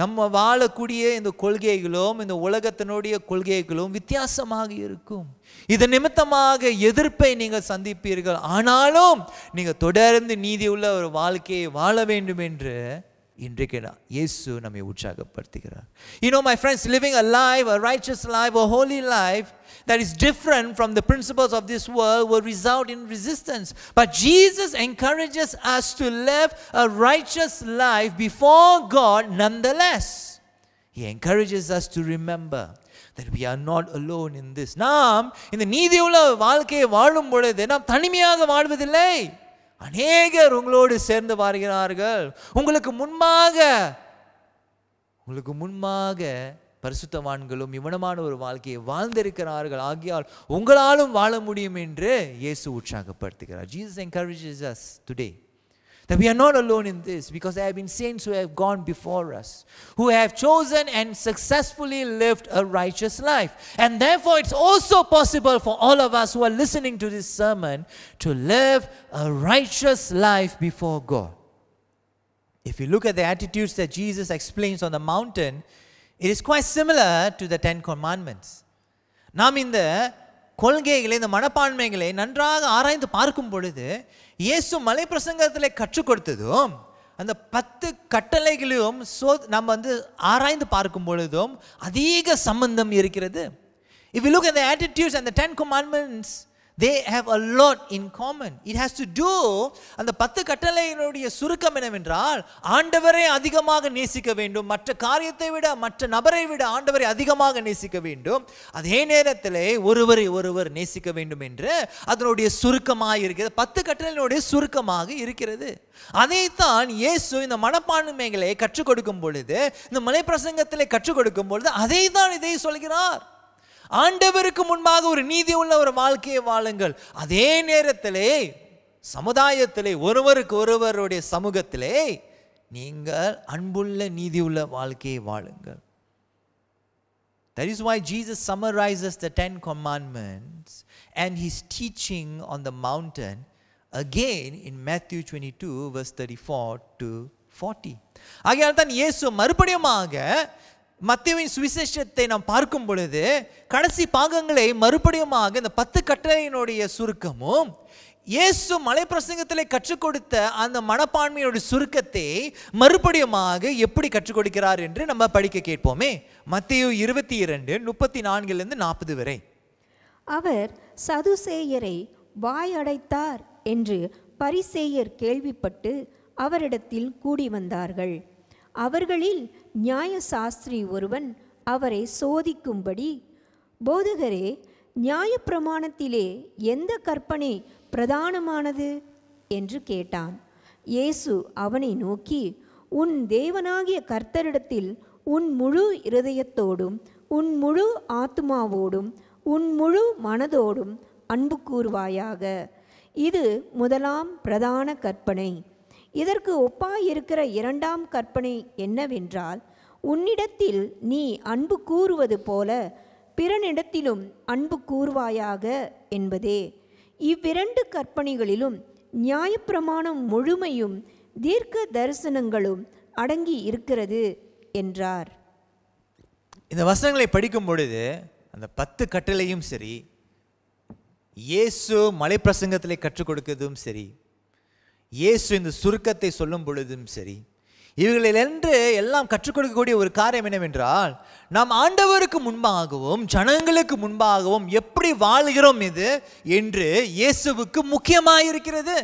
நம்ம வாழக்கூடிய இந்த கொள்கைகளும் இந்த உலகத்தினுடைய கொள்கைகளும் வித்தியாசமாக இருக்கும் இது நிமித்தமாக எதிர்ப்பை நீங்கள் சந்திப்பீர்கள் ஆனாலும் நீங்கள் தொடர்ந்து நீதி உள்ள ஒரு வாழ்க்கையை வாழ வேண்டும் என்று You know, my friends, living a life, a righteous life, a holy life that is different from the principles of this world will result in resistance. But Jesus encourages us to live a righteous life before God nonetheless. He encourages us to remember that we are not alone in this. in the நீதியுள்ள வாழ்க்கையை வாழும் பொழுது நாம் தனிமையாக வாழ்வதில்லை அநேகர் உங்களோடு சேர்ந்து வருகிறார்கள் உங்களுக்கு முன்பாக உங்களுக்கு முன்பாக பரிசுத்தவான்களும் இவனமான ஒரு வாழ்க்கையை வாழ்ந்திருக்கிறார்கள் ஆகியால் உங்களாலும் வாழ முடியும் என்று இயேசு உற்சாகப்படுத்துகிறார் Jesus encourages us today That we are not alone in this because there have been saints who have gone before us, who have chosen and successfully lived a righteous life. And therefore, it's also possible for all of us who are listening to this sermon to live a righteous life before God. If you look at the attitudes that Jesus explains on the mountain, it is quite similar to the Ten Commandments. நாம் கொள்கைகளை இந்த மனப்பான்மைகளை நன்றாக ஆராய்ந்து பார்க்கும் பொழுது இயேசு மலை பிரசங்கத்தில் கற்றுக் கொடுத்ததும் அந்த பத்து கட்டளைகளையும் சோ நம்ம வந்து ஆராய்ந்து பார்க்கும் பொழுதும் அதிக சம்பந்தம் இருக்கிறது இஃப் லுக் அந்த ஆட்டிடியூட்ஸ் அந்த ten commandments they have a lot in common it has to do அந்த பத்து கட்டளையினுடைய சுருக்கம் என்னவென்றால் ஆண்டவரை அதிகமாக நேசிக்க வேண்டும் மற்ற காரியத்தை விட மற்ற நபரை விட ஆண்டவரை அதிகமாக நேசிக்க வேண்டும் அதே நேரத்தில் ஒருவரை ஒருவர் நேசிக்க வேண்டும் என்று அதனுடைய சுருக்கமாக இருக்கிறது பத்து கட்டளையினுடைய சுருக்கமாக இருக்கிறது அதைத்தான் இயேசு இந்த மனப்பான்மைகளை கற்றுக் கொடுக்கும் பொழுது இந்த மலை கற்றுக் கொடுக்கும் பொழுது அதை தான் இதை சொல்கிறார் ஆண்டவருக்கு முன்பாக ஒரு நீதி உள்ள ஒரு வாழ்க்கையை வாழுங்கள் அதே நேரத்திலே சமுதாயத்திலே ஒருவருக்கு ஒருவருடைய சமூகத்திலே நீங்கள் அன்புள்ள நீதி உள்ள வாழ்க்கையை வாழுங்கள் That is why Jesus summarizes the Ten Commandments and his teaching on the mountain again in Matthew 22, verse 34 to 40. ஆகையால் தான் இயேசு ஆக மத்தியவின் சுவிசேஷத்தை நாம் பார்க்கும் பொழுது கடைசி பாகங்களை மறுபடியுமாக இந்த பத்து கட்டளையினுடைய சுருக்கமும் இயேசு மலை பிரசங்கத்தில் கற்றுக் கொடுத்த அந்த மனப்பான்மையோட சுருக்கத்தை மறுபடியுமாக எப்படி கற்றுக் கொடுக்கிறார் என்று நம்ம படிக்க கேட்போமே மத்திய இருபத்தி இரண்டு முப்பத்தி நான்கிலிருந்து நாற்பது வரை அவர் சதுசேயரை வாயடைத்தார் என்று பரிசேயர் கேள்விப்பட்டு அவரிடத்தில் கூடி வந்தார்கள் அவர்களில் நியாயசாஸ்திரி ஒருவன் அவரை சோதிக்கும்படி போதகரே நியாயப்பிரமாணத்திலே எந்த கற்பனை பிரதானமானது என்று கேட்டான் இயேசு அவனை நோக்கி உன் தேவனாகிய கர்த்தரிடத்தில் உன் முழு இருதயத்தோடும் உன் முழு ஆத்மாவோடும் உன் முழு மனதோடும் அன்பு கூறுவாயாக இது முதலாம் பிரதான கற்பனை இதற்கு ஒப்பாயிருக்கிற இரண்டாம் கற்பனை என்னவென்றால் உன்னிடத்தில் நீ அன்பு கூறுவது போல பிறனிடத்திலும் அன்பு கூறுவாயாக என்பதே இவ்விரண்டு கற்பனைகளிலும் நியாயப்பிரமாணம் முழுமையும் தீர்க்க தரிசனங்களும் அடங்கி இருக்கிறது என்றார் இந்த வசனங்களை படிக்கும் பொழுது அந்த பத்து கட்டளையும் சரி இயேசு மலைப்பிரசங்கத்திலே கற்றுக் கொடுக்கிறதும் சரி இயேசு இந்த சுருக்கத்தை சொல்லும் பொழுதும் சரி இவர்களிலென்று எல்லாம் கற்றுக் கொடுக்கக்கூடிய ஒரு காரியம் என்னவென்றால் நாம் ஆண்டவருக்கு முன்பாகவும் ஜனங்களுக்கு முன்பாகவும் எப்படி வாழ்கிறோம் இது என்று இயேசுவுக்கு முக்கியமாக இருக்கிறது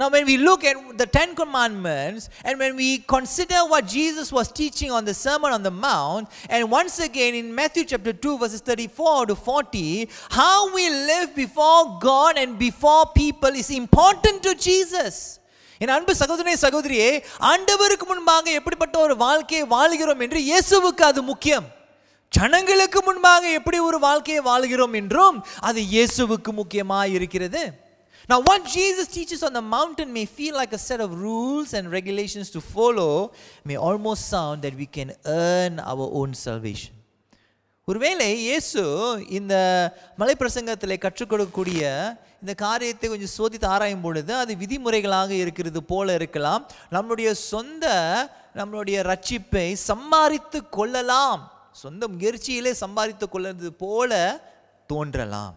Now, when we look at the Ten Commandments and when we consider what Jesus was teaching on the Sermon on the Mount, and once again in Matthew chapter 2, verses 34 to 40, how we live before God and before people is important to Jesus. என் அன்பு சகோதரனே சகோதரியே ஆண்டவருக்கு முன்பாக எப்படிப்பட்ட ஒரு வாழ்க்கையை வாழ்கிறோம் என்று இயேசுவுக்கு அது முக்கியம் ஜனங்களுக்கு முன்பாக எப்படி ஒரு வாழ்க்கையை வாழ்கிறோம் என்றும் அது இயேசுவுக்கு முக்கியமாக இருக்கிறது Now, what Jesus teaches on the mountain may feel like a set of rules and regulations to follow, may almost sound that we can earn our own salvation. ஒருவேளை இயேசு இந்த மலை பிரசங்கத்தில் கற்றுக் கொடுக்கக்கூடிய இந்த காரியத்தை கொஞ்சம் சோதித்து ஆராயும் பொழுது அது விதிமுறைகளாக இருக்கிறது போல இருக்கலாம் நம்மளுடைய சொந்த நம்மளுடைய ரட்சிப்பை சம்பாதித்து கொள்ளலாம் சொந்த முயற்சியிலே சம்பாதித்து கொள்ளது போல தோன்றலாம்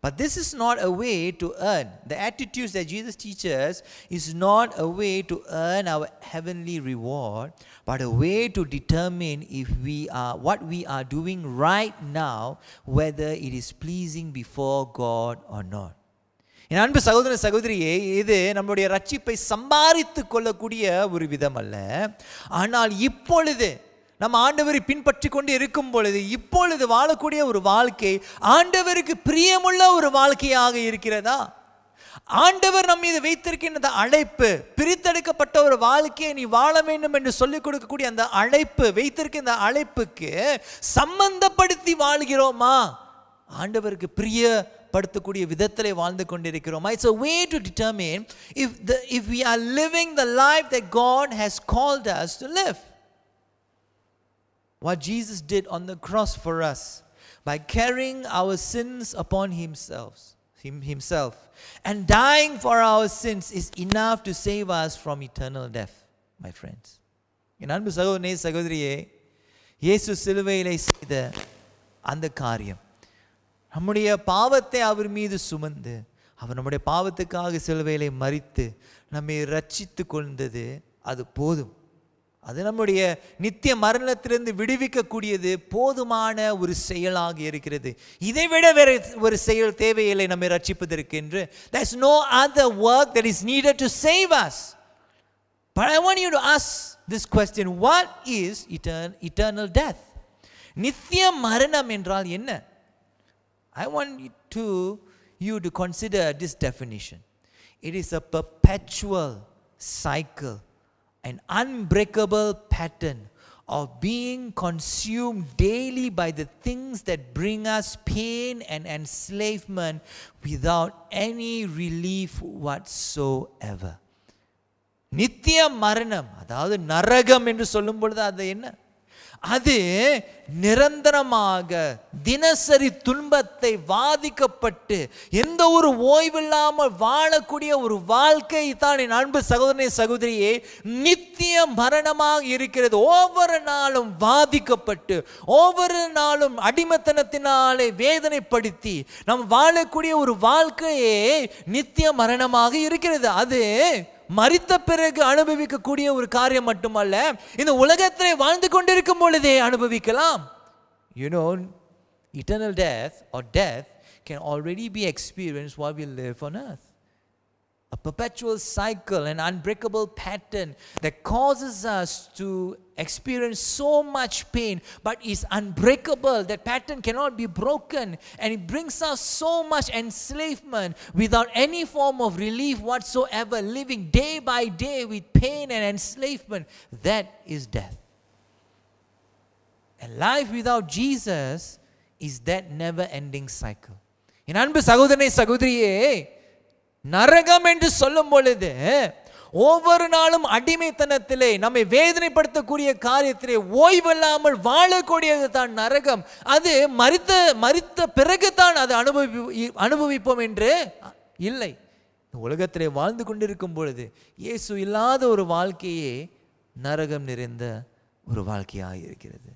But this is not a way to earn. The attitudes that Jesus teaches is not a way to earn our heavenly reward, but a way to determine if we are what we are doing right now, whether it is pleasing before God or not. என் அன்பு சகோதர சகோதரியே இது நம்மளுடைய ரட்சிப்பை சம்பாதித்து கொள்ளக்கூடிய ஒரு விதம் அல்ல ஆனால் இப்பொழுது நம்ம ஆண்டவரை பின்பற்றி கொண்டு இருக்கும் பொழுது இப்பொழுது வாழக்கூடிய ஒரு வாழ்க்கை ஆண்டவருக்கு பிரியமுள்ள ஒரு வாழ்க்கையாக இருக்கிறதா ஆண்டவர் நம் மீது வைத்திருக்கின்ற அழைப்பு பிரித்தெடுக்கப்பட்ட ஒரு வாழ்க்கையை நீ வாழ வேண்டும் என்று சொல்லிக் கொடுக்கக்கூடிய அந்த அழைப்பு வைத்திருக்கின்ற அழைப்புக்கு சம்பந்தப்படுத்தி வாழ்கிறோமா ஆண்டவருக்கு பிரிய படுத்தக்கூடிய விதத்தில் வாழ்ந்து கொண்டிருக்கிறோமா it's a way to determine if the if we are living the life the God has called us to live what Jesus did on the cross for us by carrying our sins upon himself, him, himself and dying for our sins is enough to save us from eternal death, my friends. என் அன்பு சகோதரனே சகோதரியே இயேசு சிலுவையிலே செய்த அந்த காரியம் நம்முடைய பாவத்தை அவர் மீது சுமந்து அவர் நம்முடைய பாவத்துக்காக சிலுவையிலே மறித்து நம்மை ரட்சித்து கொண்டது அது போதும் அது நம்முடைய நித்திய மரணத்திலிருந்து விடுவிக்கக்கூடியது போதுமான ஒரு செயலாக இருக்கிறது இதைவிட வேற ஒரு செயல் தேவையில்லை நம்மை ரட்சிப்பதற்கு என்று that's no other work that is need to save us but I you ask this question what is eternal eternal death நித்திய மரணம் என்றால் என்ன I want to you to consider this definition it is a perpetual cycle an unbreakable pattern of being consumed daily by the things that bring us pain and enslavement without any relief whatsoever. நித்திய மரணம் அதாவது நரகம் என்று சொல்லும் பொழுது அது என்ன அது நிரந்தரமாக தினசரி துன்பத்தை வாதிக்கப்பட்டு எந்த ஒரு ஓய்வில்லாமல் வாழக்கூடிய ஒரு வாழ்க்கை தான் என் அன்பு சகோதரனை சகோதரியே நித்திய மரணமாக இருக்கிறது ஒவ்வொரு நாளும் வாதிக்கப்பட்டு ஒவ்வொரு நாளும் அடிமத்தனத்தினாலே வேதனைப்படுத்தி நம் வாழக்கூடிய ஒரு வாழ்க்கையே நித்திய மரணமாக இருக்கிறது அது மறித்த பிறகு அனுபவிக்கக்கூடிய ஒரு காரியம் மட்டுமல்ல இந்த உலகத்திலே வாழ்ந்து கொண்டிருக்கும் பொழுதே அனுபவிக்கலாம் you know eternal death or death can already be experience what will live on earth a perpetual cycle, an unbreakable pattern that causes us to experience so much pain, but is unbreakable. That pattern cannot be broken, and it brings us so much enslavement without any form of relief whatsoever, living day by day with pain and enslavement. That is death. And life without Jesus is that never ending cycle. என் அன்பு சகோதரனை சகோதரியே நரகம் என்று சொல்லும் பொழுது ஒவ்வொரு நாளும் அடிமைத்தனத்திலே நம்மை வேதனைப்படுத்தக்கூடிய காரியத்திலே ஓய்வில்லாமல் வாழக்கூடியது தான் நரகம் அது மறித்த மறித்த பிறகு தான் அது அனுபவி அனுபவிப்போம் என்று இல்லை உலகத்திலே வாழ்ந்து கொண்டிருக்கும் பொழுது இயேசு இல்லாத ஒரு வாழ்க்கையே நரகம் நிறைந்த ஒரு வாழ்க்கையாக இருக்கிறது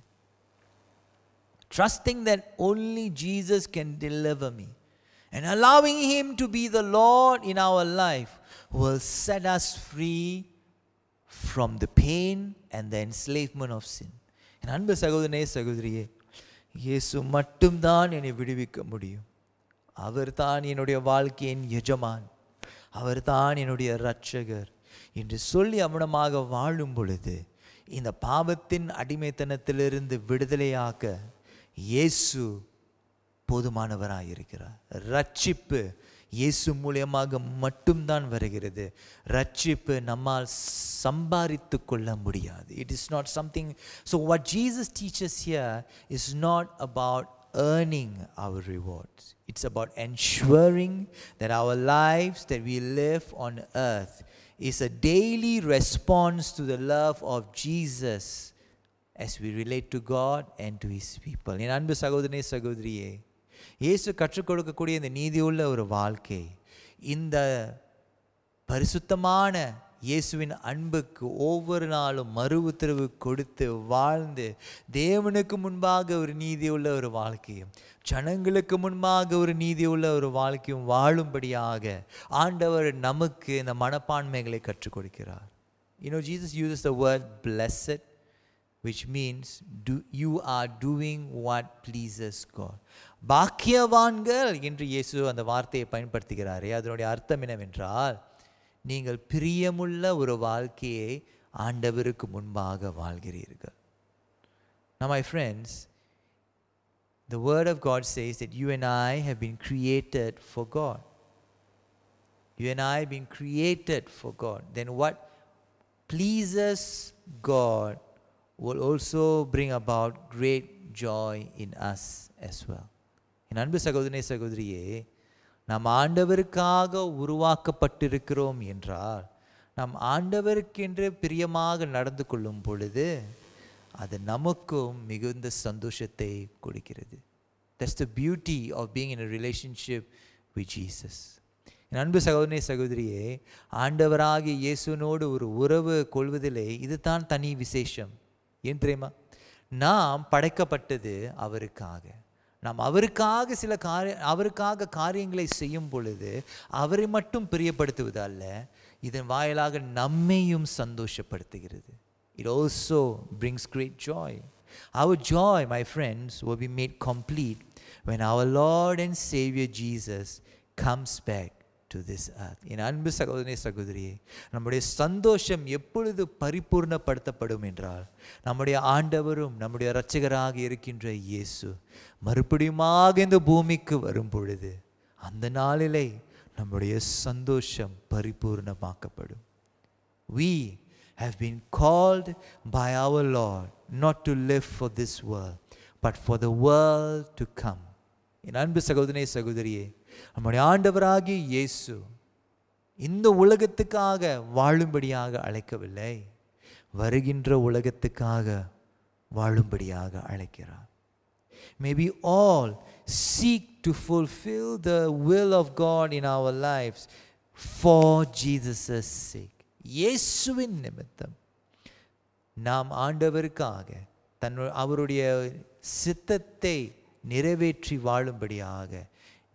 trusting that only Jesus can deliver me and allowing Him to be the Lord in our life will set us free from the pain and the enslavement of sin. என் அன்பு சகோதரனே சகோதரியே இயேசு மட்டும்தான் என்னை விடுவிக்க முடியும் அவர் தான் என்னுடைய வாழ்க்கையின் எஜமான் அவர் தான் என்னுடைய இரட்சகர் என்று சொல்லி அவனமாக வாழும் பொழுது இந்த பாவத்தின் அடிமைத்தனத்திலிருந்து விடுதலையாக இயேசு போதுமானவராக இருக்கிறார் ரட்சிப்பு இயேசு மூலியமாக மட்டும்தான் வருகிறது ரட்சிப்பு நம்மால் சம்பாதித்து கொள்ள முடியாது it is not something so what Jesus teaches here is not about earning our rewards it's about ensuring that our life that we live on earth is a daily response to the love of Jesus as we relate to God and to his people என் அன்பு சகோதரனே சகோதரியே இயேசு கற்றுக் கொடுக்கக்கூடிய இந்த நீதியுள்ள ஒரு வாழ்க்கை இந்த பரிசுத்தமான இயேசுவின் அன்புக்கு ஒவ்வொரு நாளும் மறு உத்தரவு கொடுத்து வாழ்ந்து தேவனுக்கு முன்பாக ஒரு நீதி உள்ள ஒரு வாழ்க்கையும் ஜனங்களுக்கு முன்பாக ஒரு நீதி உள்ள ஒரு வாழ்க்கையும் வாழும்படியாக ஆண்டவர் நமக்கு இந்த மனப்பான்மைகளை கற்றுக் கொடுக்கிறார் you know Jesus uses the word blessed which means to you are doing what pleases God பாக்கியவான்கள் என்று இயேசு அந்த வார்த்தையை பயன்படுத்துகிறாரே அதனுடைய அர்த்தம் என்னவென்றால் நீங்கள் பிரியமுள்ள ஒரு வாழ்க்கையை ஆண்டவருக்கு முன்பாக வாழ்கிறீர்கள் Now, my friends, the Word of God says that you and I have been created for God. You and I have been created for God. Then, what pleases God will also bring about great joy in us as well. என் அன்பு சகோதரனே சகோதரியே நாம் ஆண்டவருக்காக உருவாக்கப்பட்டிருக்கிறோம் என்றால் நாம் ஆண்டவருக்கென்று பிரியமாக நடந்து கொள்ளும் பொழுது அது நமக்கும் மிகுந்த சந்தோஷத்தை கொடுக்கிறது that's the beauty of being in a relationship with Jesus என் அன்பு சகோதரனே சகோதரியே ஆண்டவராகிய இயேசுனோடு ஒரு உறவு கொள்வதிலே இதுதான் தனி விசேஷம் ஏன் தெரியுமா நாம் படைக்கப்பட்டது அவருக்காக நாம் அவருக்காக சில காரிய அவருக்காக காரியங்களை செய்யும் பொழுது அவரை மட்டும் பிரியப்படுத்துவதால் இதன் வாயிலாக நம்மையும் சந்தோஷப்படுத்துகிறது it also brings great joy our joy my friends oh be made complete when our Lord and saviour Jesus comes back to this earth என் அன்பு சகோதரனே சகோதரியே நம்முடைய சந்தோஷம் எப்பொழுது பரிபூர்ணப்படுத்தப்படும் என்றால் நம்முடைய ஆண்டவரும் நம்முடைய இரட்சகராக இருக்கின்ற இயேசு மறுபடியுமாக இந்த பூமிக்கு வரும் பொழுது அந்த நாளிலே நம்முடைய சந்தோஷம் பரிபூர்ணமாக்கப்படும் we have been called by our Lord not to live for this world, but for the world to come. என் அன்பு சகோதரனே சகோதரியே நம்முடைய ஆண்டவராகிய இயேசு இந்த உலகத்துக்காக வாழும்படியாக அழைக்கவில்லை வருகின்ற உலகத்துக்காக வாழும்படியாக அழைக்கிறார் maybe all seek to fulfil the will of of in our our for for seek sake. இயேசுவின் நிமித்தம் நாம் ஆண்டவருக்காக தன் அவருடைய சித்தத்தை நிறைவேற்றி வாழும்படியாக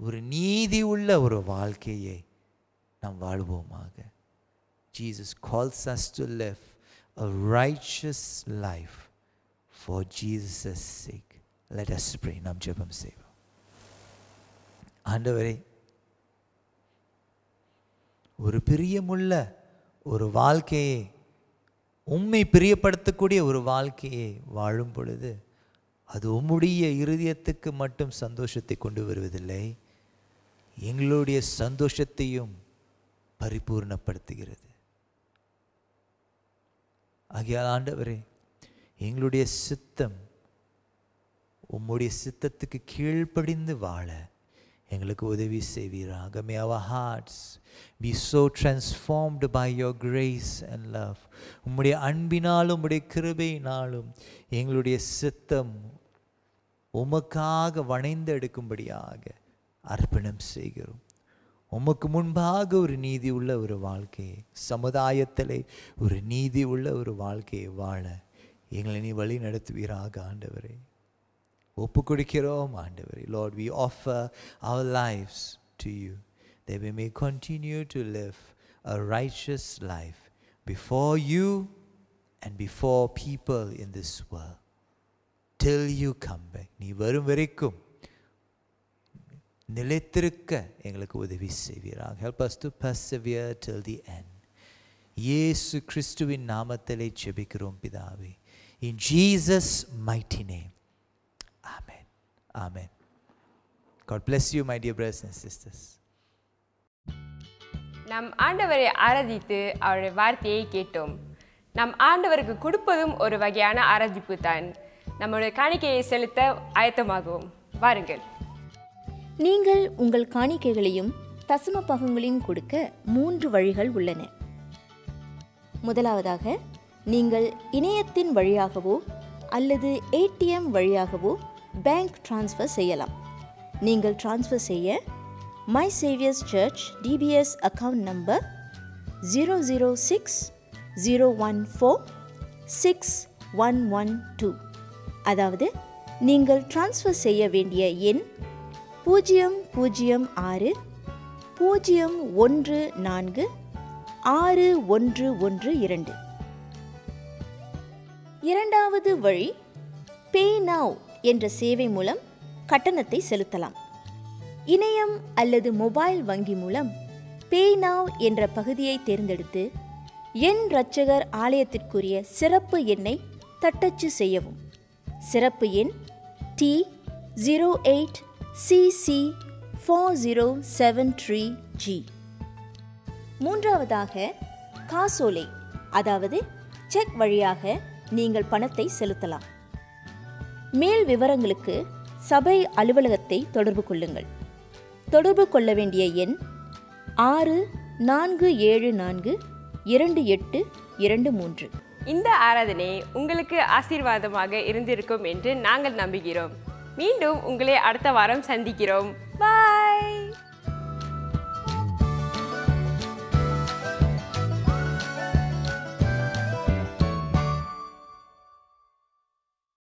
ஒரு நீதி உள்ள ஒரு வாழ்க்கையை நாம் வாழ்வோமாக Jesus calls us to live a righteous life for Jesus sake let us pray நாம் ஜெபம் செய்வோம் ஆண்டவரே ஒரு பிரியமுள்ள ஒரு வாழ்க்கையை உண்மை பிரியப்படுத்தக்கூடிய ஒரு வாழ்க்கையை வாழும் பொழுது அது உம்முடைய இருதயத்துக்கு மட்டும் சந்தோஷத்தை கொண்டு வருவதில்லை எங்களுடைய சந்தோஷத்தையும் பரிபூர்ணப்படுத்துகிறது ஆகையால் ஆண்டவரே எங்களுடைய சித்தம் உம்முடைய சித்தத்துக்கு கீழ்ப்படிந்து வாழ எங்களுக்கு உதவி செய்வீராக may our hearts be so transformed by your grace and love உம்முடைய அன்பினாலும் உம்முடைய கிருபையினாலும் எங்களுடைய சித்தம் உமக்காக வணைந்து எடுக்கும்படியாக அர்ப்பணம் செய்கிறோம் உமக்கு முன்பாக ஒரு நீதி உள்ள ஒரு வாழ்க்கையை சமுதாயத்தில் ஒரு நீதி உள்ள ஒரு வாழ்க்கையை வாழ எங்களை நீ வழி நடத்துவீராக ஆண்டவரே ஒப்பு கொடுக்கிறோம் ஆண்டவரே Lord we offer our lives to you they we may continue to live a righteous life before you and before people in this world till you come back நீ வரும் வரைக்கும் நிலைத்திருக்க எங்களுக்கு உதவி செய்வீராக help us to persevere till the end இயேசு கிறிஸ்துவின் நாமத்திலே செபிக்கிறோம் பிதாவே in Jesus mighty name amen amen God bless you my dear brothers and sisters நம் ஆண்டவரை ஆராதித்து அவருடைய வார்த்தையை கேட்டோம் நம் ஆண்டவருக்கு கொடுப்பதும் ஒரு வகையான ஆராதிப்பு தான் நம்முடைய காணிக்கையை செலுத்த ஆயத்தமாகவும் வாருங்கள் நீங்கள் உங்கள் காணிக்கைகளையும் தசும பாகங்களையும் கொடுக்க மூன்று வழிகள் உள்ளன முதலாவதாக நீங்கள் இணையத்தின் வழியாகவோ அல்லது ஏடிஎம் வழியாகவோ பேங்க் டிரான்ஸ்ஃபர் செய்யலாம் நீங்கள் டிரான்ஸ்ஃபர் செய்ய my saviour's church DBS account number zero zero six zero one four six one one two அதாவது நீங்கள் டிரான்ஸ்ஃபர் செய்ய வேண்டிய எண் பூஜ்ஜியம் பூஜ்ஜியம் ஆறு பூஜ்ஜியம் ஒன்று நான்கு ஆறு ஒன்று ஒன்று இரண்டு இரண்டாவது வழி பே நவ் என்ற சேவை மூலம் கட்டணத்தை செலுத்தலாம் இணையம் அல்லது மொபைல் வங்கி மூலம் பே நவ் என்ற பகுதியை தேர்ந்தெடுத்து என் ரட்சகர் ஆலயத்திற்குரிய சிறப்பு எண்ணை தட்டச்சு செய்யவும் சிறப்பு எண் டி ஜீரோ எயிட் சிசி மூன்றாவதாக காசோலை அதாவது செக் வழியாக நீங்கள் பணத்தை செலுத்தலாம் மேல் விவரங்களுக்கு சபை அலுவலகத்தை தொடர்பு கொள்ளுங்கள் தொடர்பு கொள்ள வேண்டிய எண் ஆறு நான்கு ஏழு நான்கு இரண்டு எட்டு இரண்டு மூன்று இந்த ஆராதனை உங்களுக்கு ஆசீர்வாதமாக இருந்திருக்கும் என்று நாங்கள் நம்புகிறோம் மீண்டும் உங்களை அடுத்த வாரம் சந்திக்கிறோம் பாய்